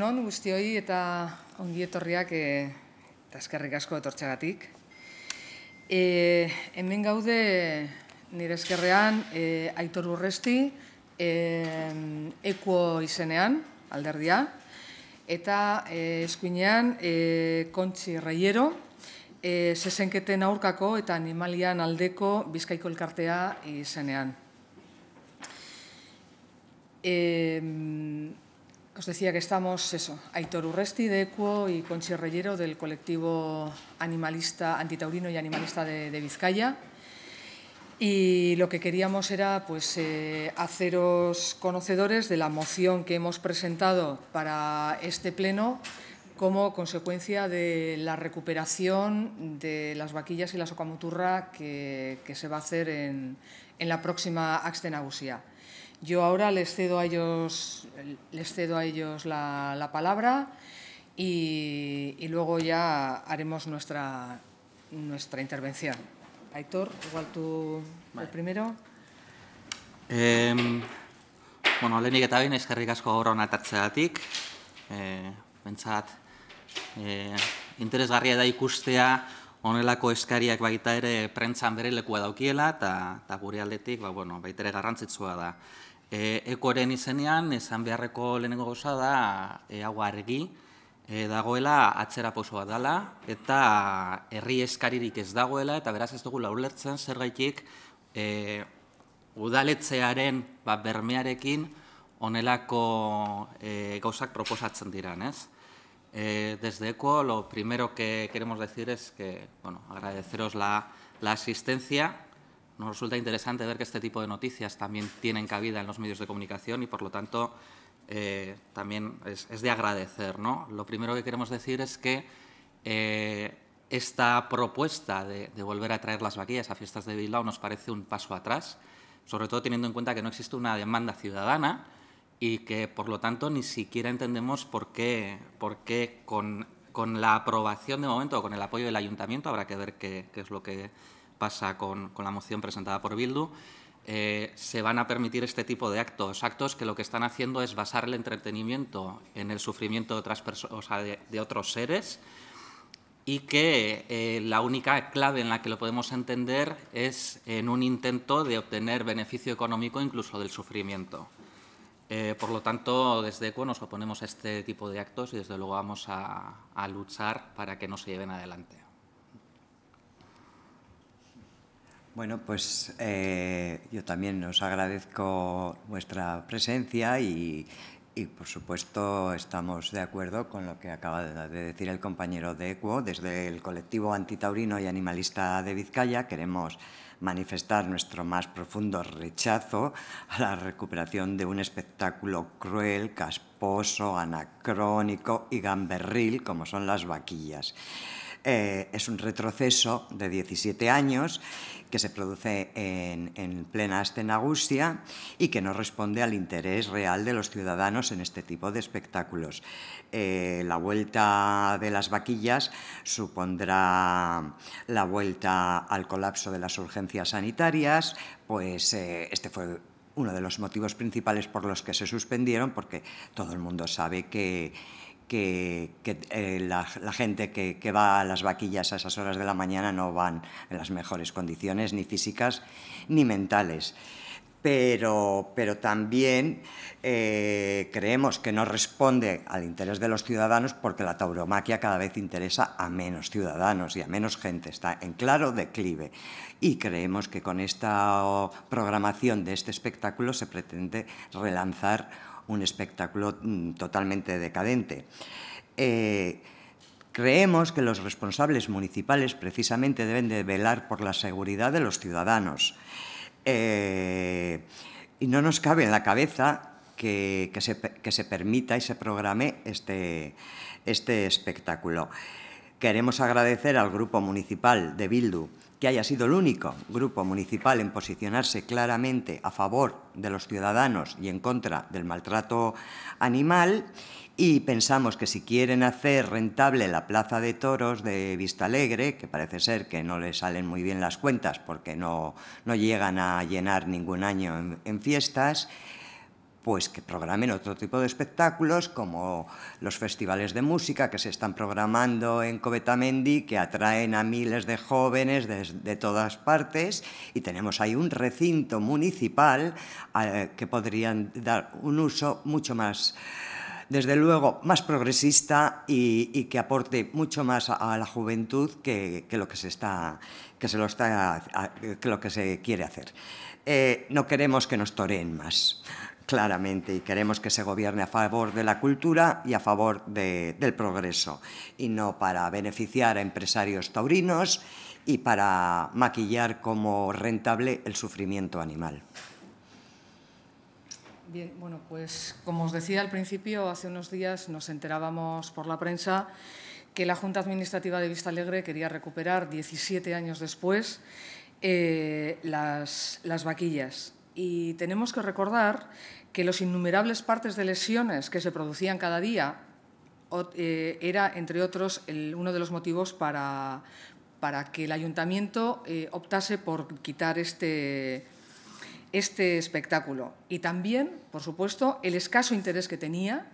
Egunon guztioi eta ongi etorriak e, eta eskerrik asko etortzagatik. Eh, hemen gaude nire eskerrean eh, Aitor Urresti Ekuo izenean alderdia eta eskuinean Kontxi Reiero sesenketen aurkako eta animalian aldeko bizkaiko elkartea izenean. Os decía que estamos, eso, Aitor Urresti de ECUO y Conchi del colectivo animalista, antitaurino y animalista de, Vizcaya. Y lo que queríamos era pues, eh, haceros conocedores de la moción que hemos presentado para este pleno como consecuencia de la recuperación de las vaquillas y la socamuturra que, se va a hacer en, en la próxima Axtenagusia. Yo ahora les cedo a ellos les cedo a ellos la, la palabra y, y luego ya haremos nuestra nuestra intervención. Aitor, igual tú vale. el primero. Eh, bueno, Lenik eta bain eskerrik asko gaur hona tartzeatik. Eh, pentsat eh interesgarria da ikustea Honelako eskariak baita ere prentzan bere lekua daukiela eta ta gure aldetik ba bueno, baita garrantzitsua da. E, Ekoaren izenean, esan beharreko lehenengo gauza da, e, hau argi, e, dagoela atzera posoa dela, eta herri eskaririk ez dagoela, eta beraz ez dugu laulertzen zer gaitik udaletzearen ba, bermearekin onelako gauzak proposatzen diran, ez? Desde Eko, lo primero que queremos decir es que, bueno, agradeceros la asistencia, Nos resulta interesante ver que este tipo de noticias también tienen cabida en los medios de comunicación y, por lo tanto, eh, también es, de agradecer. ¿no? Lo primero que queremos decir es que eh, esta propuesta de, volver a traer las vaquillas a fiestas de Bilbao nos parece un paso atrás, sobre todo teniendo en cuenta que no existe una demanda ciudadana y que, por lo tanto, ni siquiera entendemos por qué, por qué con, la aprobación de momento o con el apoyo del ayuntamiento, habrá que ver qué es lo que pasa con, la moción presentada por Bildu, eh, se van a permitir este tipo de actos, actos que lo que están haciendo es basar el entretenimiento en el sufrimiento de, otras de, otros seres y que eh, la única clave en la que lo podemos entender es en un intento de obtener beneficio económico incluso del sufrimiento. Eh, por lo tanto, desde ECO nos oponemos a este tipo de actos y desde luego vamos a luchar para que no se lleven adelante. Bueno, pues eh, yo también os agradezco vuestra presencia y, y, por supuesto, estamos de acuerdo con lo que acaba de decir el compañero de ECUO. Desde el colectivo antitaurino y animalista de Vizcaya queremos manifestar nuestro más profundo rechazo a la recuperación de un espectáculo cruel, casposo, anacrónico y gamberril como son las vaquillas. Eh, es un retroceso de 17 años que se produce en, plena astenagusia y que no responde al interés real de los ciudadanos en este tipo de espectáculos. Eh, la vuelta de las vaquillas supondrá la vuelta al colapso de las urgencias sanitarias, pues eh, este fue uno de los motivos principales por los que se suspendieron, porque todo el mundo sabe que que, eh, la, gente que, va a las vaquillas a esas horas de la mañana no van en las mejores condiciones, ni físicas ni mentales. Pero, pero también eh, creemos que no responde al interés de los ciudadanos porque la tauromaquia cada vez interesa a menos ciudadanos y a menos gente. Está en claro declive. Y creemos que con esta oh, programación de este espectáculo se pretende relanzar un espectáculo mm, totalmente decadente. Eh, creemos que los responsables municipales precisamente deben de velar por la seguridad de los ciudadanos. Eh, y no nos cabe en la cabeza que, se, permita y se programe este, este espectáculo. Queremos agradecer al Grupo Municipal de Bildu que haya sido el único grupo municipal en posicionarse claramente a favor de los ciudadanos y en contra del maltrato animal y pensamos que si quieren hacer rentable la plaza de toros de Vistalegre, que parece ser que no les salen muy bien las cuentas porque no, no llegan a llenar ningún año en fiestas, pues que programen otro tipo de espectáculos como los festivales de música que se están programando en Covetamendi, que atraen a miles de jóvenes de, todas partes y tenemos ahí un recinto municipal eh, que podrían dar un uso mucho más desde luego, más progresista y, que aporte mucho más a, la juventud que, lo que se está, que se lo está, que lo que se quiere hacer. Eh, no queremos que nos toreen más claramente y queremos que se gobierne a favor de la cultura y a favor del progreso y no para beneficiar a empresarios taurinos y para maquillar como rentable el sufrimiento animal. Bien, bueno, pues como os decía al principio, hace unos días nos enterábamos por la prensa que la Junta Administrativa de Vista Alegre quería recuperar 17 años después eh, las, las vaquillas y tenemos que recordar que los innumerables partes de lesiones que se producían cada día eh, era, entre otros, uno de los motivos para, que el ayuntamiento eh, optase por quitar este, este espectáculo. Y también, por supuesto, el escaso interés que tenía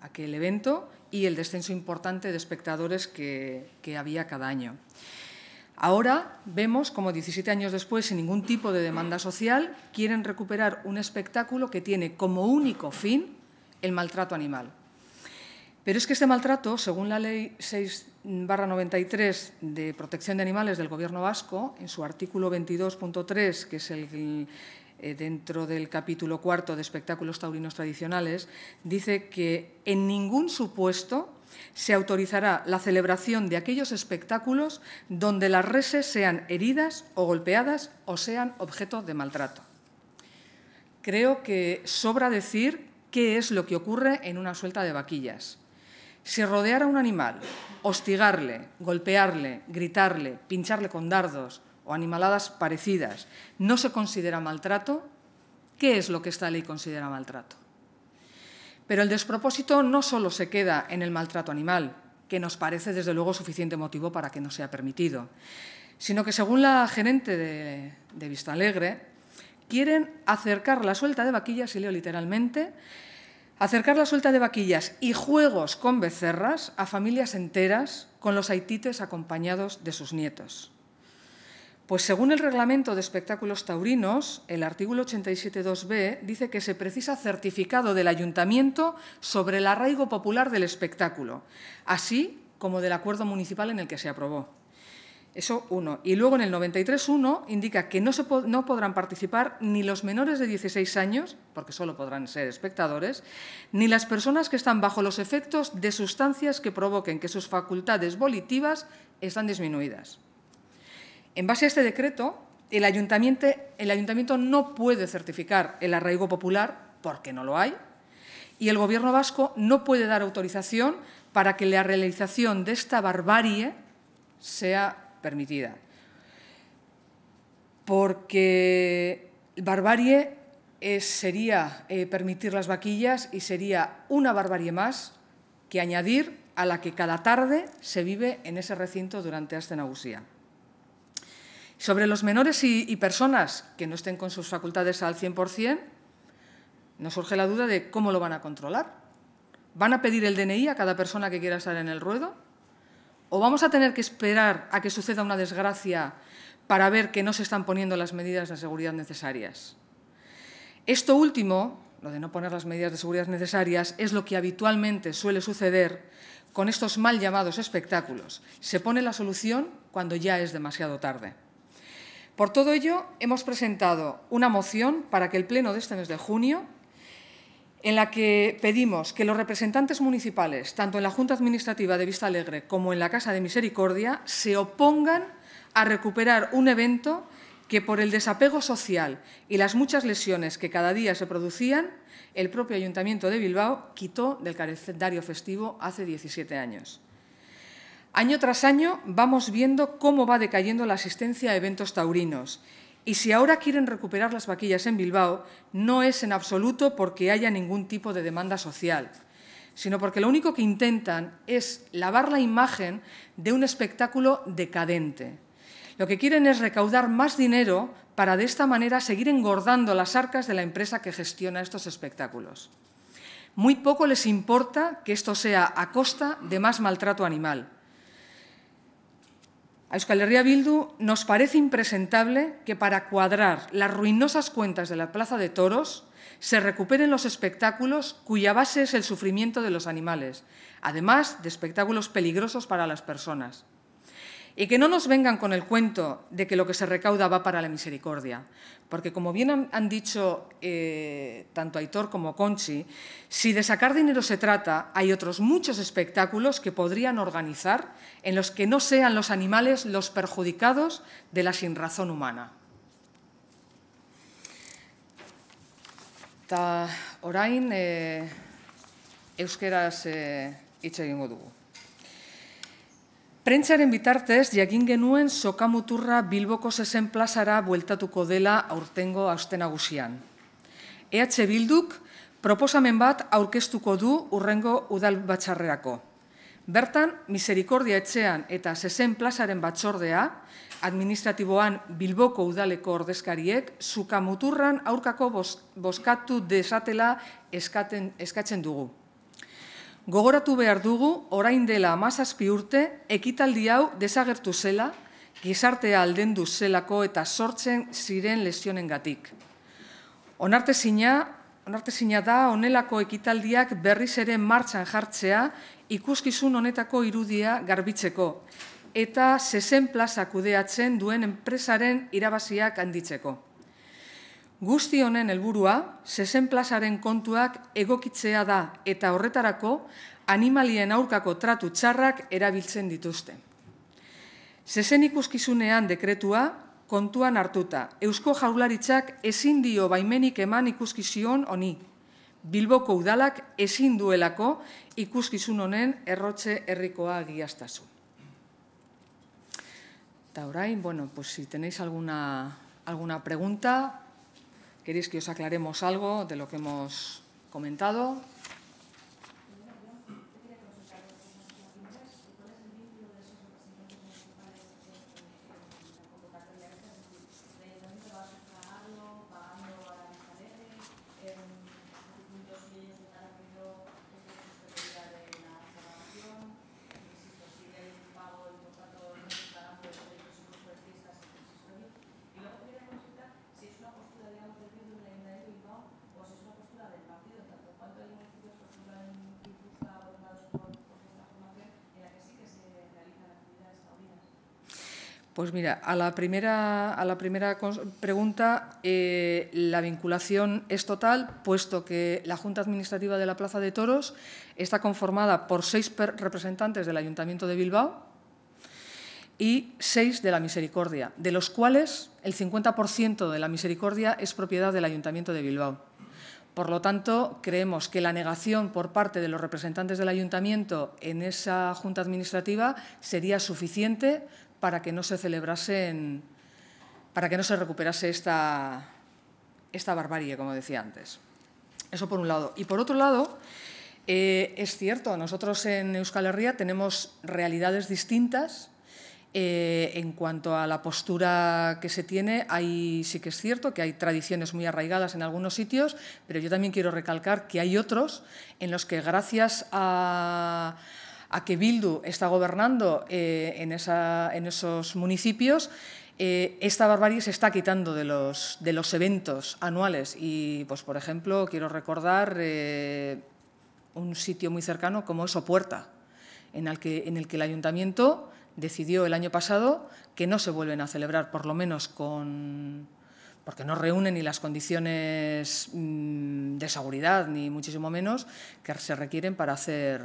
aquel evento y el descenso importante de espectadores que, que había cada año. Ahora vemos como 17 años después, sin ningún tipo de demanda social, quieren recuperar un espectáculo que tiene como único fin el maltrato animal. Pero es que este maltrato, según la Ley 6-93 de Protección de Animales del Gobierno Vasco, en su artículo 22.3, que es el, eh, dentro del capítulo cuarto de espectáculos taurinos tradicionales, dice que en ningún supuesto se autorizará la celebración de aquellos espectáculos donde las reses sean heridas o golpeadas o sean objeto de maltrato. Creo que sobra decir qué es lo que ocurre en una suelta de vaquillas. Si rodear a un animal, hostigarle, golpearle, gritarle, pincharle con dardos o animaladas parecidas no se considera maltrato, ¿qué es lo que esta ley considera maltrato? Pero el despropósito no solo se queda en el maltrato animal, que nos parece desde luego suficiente motivo para que no sea permitido, sino que según la gerente de, Vista Alegre, quieren acercar la suelta de vaquillas, y leo literalmente, acercar la suelta de vaquillas y juegos con becerras a familias enteras con los haitites acompañados de sus nietos. Pues según el reglamento de espectáculos taurinos, el artículo 87.2b dice que se precisa certificado del ayuntamiento sobre el arraigo popular del espectáculo, así como del acuerdo municipal en el que se aprobó. Eso uno. Y luego en el 93.1 indica que no, no podrán participar ni los menores de 16 años, porque solo podrán ser espectadores, ni las personas que están bajo los efectos de sustancias que provoquen que sus facultades volitivas están disminuidas. En base a este decreto, el ayuntamiento, no puede certificar el arraigo popular, porque no lo hay, y el Gobierno vasco no puede dar autorización para que la realización de esta barbarie sea permitida. Porque barbarie sería eh, permitir las vaquillas y sería una barbarie más que añadir a la que cada tarde se vive en ese recinto durante esta sobre los menores y, personas que no estén con sus facultades al 100%, nos surge la duda de cómo lo van a controlar. ¿Van a pedir el DNI a cada persona que quiera estar en el ruedo? ¿O vamos a tener que esperar a que suceda una desgracia para ver que no se están poniendo las medidas de seguridad necesarias? Esto último, lo de no poner las medidas de seguridad necesarias, es lo que habitualmente suele suceder con estos mal llamados espectáculos. Se pone la solución cuando ya es demasiado tarde. Por todo ello, hemos presentado una moción para que el Pleno de este mes de junio, en la que pedimos que los representantes municipales, tanto en la Junta Administrativa de Vista Alegre como en la Casa de Misericordia, se opongan a recuperar un evento que por el desapego social y las muchas lesiones que cada día se producían, el propio Ayuntamiento de Bilbao quitó del calendario festivo hace 17 años. Año tras año vamos viendo cómo va decayendo la asistencia a eventos taurinos. Y si ahora quieren recuperar las vaquillas en Bilbao, no es en absoluto porque haya ningún tipo de demanda social, sino porque lo único que intentan es lavar la imagen de un espectáculo decadente. Lo que quieren es recaudar más dinero para de esta manera seguir engordando las arcas de la empresa que gestiona estos espectáculos. Muy poco les importa que esto sea a costa de más maltrato animal a Euskal Herria Bildu nos parece impresentable que para cuadrar las ruinosas cuentas de la Plaza de Toros se recuperen los espectáculos cuya base es el sufrimiento de los animales, además de espectáculos peligrosos para las personas. Y que no nos vengan con el cuento de que lo que se recauda va para la misericordia, porque como bien han, dicho eh, tanto Aitor como Conchi, si de sacar dinero se trata, hay otros muchos espectáculos que podrían organizar en los que no sean los animales los perjudicados de la sinrazón humana. orain, eh, eh, Prentzaren bitartez, jagin genuen Sokamuturra Bilboko zezen plazara bueltatuko dela aurtengo austen agusian. Eatxe Bilduk, proposamen bat aurkeztuko du urrengo udal batxarrerako. Bertan, miserikordia etxean eta zezen plazaren batxordea, administratiboan Bilboko udaleko ordezkariek, muturran aurkako boskatu desatela eskatzen dugu gogoratu behar dugu orain dela amazazpi urte ekitaldi hau desagertu zela, gizartea aldendu zelako eta sortzen ziren lesionen gatik. Onarte da onelako ekitaldiak berriz ere martxan jartzea ikuskizun honetako irudia garbitzeko eta zezen plazak kudeatzen duen enpresaren irabaziak handitzeko. Guzti honen helburua, zezen plazaren kontuak egokitzea da eta horretarako animalien aurkako tratu txarrak erabiltzen dituzte. Sezen ikuskizunean dekretua, kontuan hartuta, Eusko Jaularitzak ezin dio baimenik eman ikuskizion honi. Bilboko udalak ezin duelako ikuskizun honen errotxe herrikoa giaztazu. Eta orain, bueno, pues, si tenéis alguna, alguna pregunta, ¿Queréis que os aclaremos algo de lo que hemos comentado? Pues mira, a la primera, a la primera pregunta, eh, la vinculación es total, puesto que la Junta Administrativa de la Plaza de Toros está conformada por seis representantes del Ayuntamiento de Bilbao y seis de la Misericordia, de los cuales el 50% de la Misericordia es propiedad del Ayuntamiento de Bilbao. Por lo tanto, creemos que la negación por parte de los representantes del ayuntamiento en esa junta administrativa sería suficiente para que no se celebrase, para que no se recuperase esta, esta barbarie, como decía antes. Eso por un lado. Y por otro lado, eh, es cierto, nosotros en Euskal Herria tenemos realidades distintas. Eh, en cuanto a la postura que se tiene, hay, sí que es cierto que hay tradiciones muy arraigadas en algunos sitios, pero yo también quiero recalcar que hay otros en los que gracias a, a que Bildu está gobernando eh, en, esos municipios, eh, esta barbarie se está quitando de los, eventos anuales. Y, pues, por ejemplo, quiero recordar eh, un sitio muy cercano como es Opuerta, en el que, el, ayuntamiento decidió el año pasado que no se vuelven a celebrar, por lo menos con porque no reúnen ni las condiciones mm, de seguridad, ni muchísimo menos, que se requieren para hacer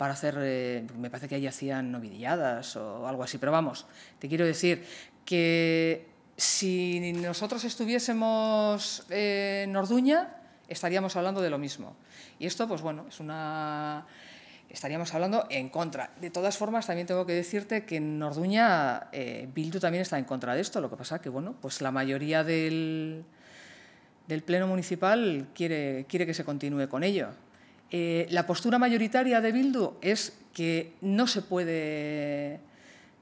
para hacer, eh, me parece que ahí hacían novidilladas o algo así, pero vamos, te quiero decir que si nosotros estuviésemos en Orduña, estaríamos hablando de lo mismo. Y esto, pues bueno, es una... Estaríamos hablando en contra. De todas formas, también tengo que decirte que en Orduña eh, Bildu también está en contra de esto. Lo que pasa que, bueno, pues la mayoría del, del Pleno Municipal quiere, quiere que se continúe con ello. Eh, la postura mayoritaria de Bildu es que no se puede,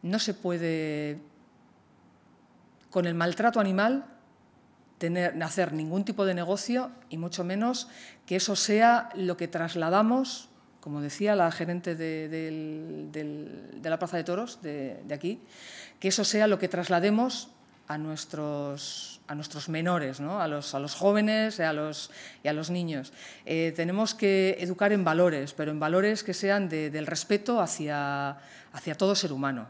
no se puede con el maltrato animal hacer ningún tipo de negocio y mucho menos que eso sea lo que trasladamos, como decía la gerente de la Plaza de Toros de, aquí, que eso sea lo que traslademos a nuestros, a nuestros menores, a, los, a, los, jóvenes y a los, a los niños. Eh, tenemos que educar en valores, pero en valores que sean del respeto hacia, hacia todo ser humano.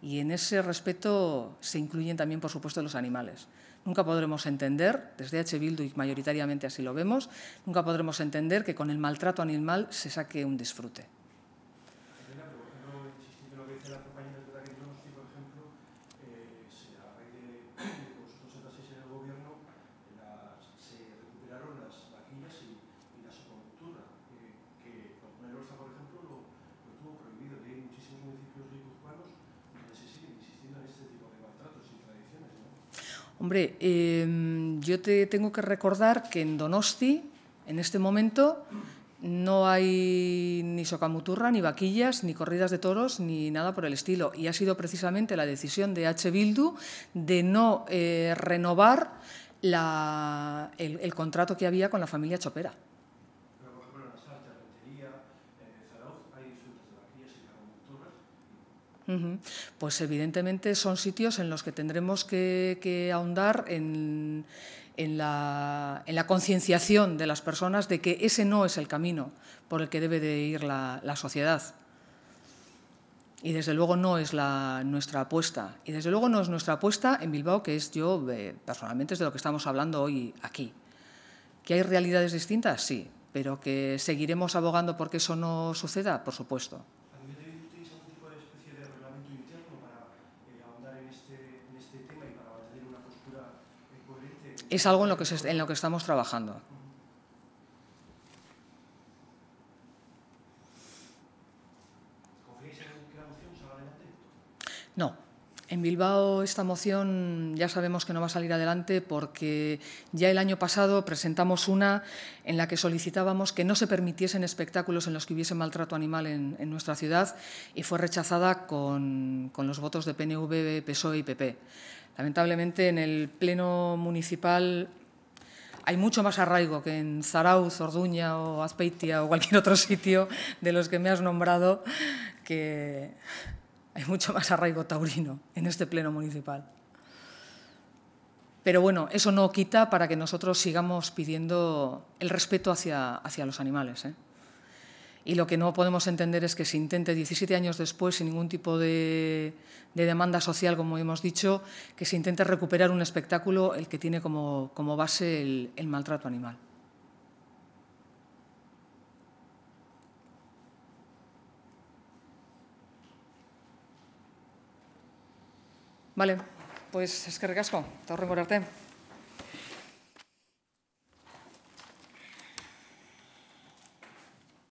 Y en ese respeto se incluyen también, por supuesto, los animales. Nunca podremos entender, desde H. Bildu y mayoritariamente así lo vemos, nunca podremos entender que con el maltrato animal se saque un disfrute. Hombre, em, yo te tengo que recordar que en Donosti, en este momento, no hay ni socamuturra, ni vaquillas, ni corridas de toros, ni nada por el estilo. Y ha sido precisamente la decisión de H. Bildu de no eh, renovar el contrato que había con la familia Chopera. Pues evidentemente son sitios en los que tendremos que, ahondar en, la, concienciación de las personas de que ese no es el camino por el que debe de ir la, sociedad. Y desde luego no es nuestra apuesta. Y desde luego no es nuestra apuesta en Bilbao, que es yo eh, personalmente es de lo que estamos hablando hoy aquí. ¿Que hay realidades distintas? Sí. Pero que seguiremos abogando porque eso no suceda, por supuesto. es algo en lo que, en lo que estamos trabajando. No. En Bilbao esta moción ya sabemos que no va a salir adelante porque ya el año pasado presentamos una en la que solicitábamos que no se permitiesen espectáculos en los que hubiese maltrato animal en, nuestra ciudad y fue rechazada con, con los votos de PNV, PSOE y PP. Lamentablemente en el Pleno Municipal hay mucho más arraigo que en Zarauz, Orduña o Azpeitia o cualquier otro sitio de los que me has nombrado, que hay mucho más arraigo taurino en este Pleno Municipal. Pero bueno, eso no quita para que nosotros sigamos pidiendo el respeto hacia, hacia los animales. ¿eh? Y lo que no podemos entender es que se intente 17 años después, sin ningún tipo de, demanda social, como hemos dicho, que se intente recuperar un espectáculo el que tiene como, base el, maltrato animal. Vale, pues es es que voy a arte.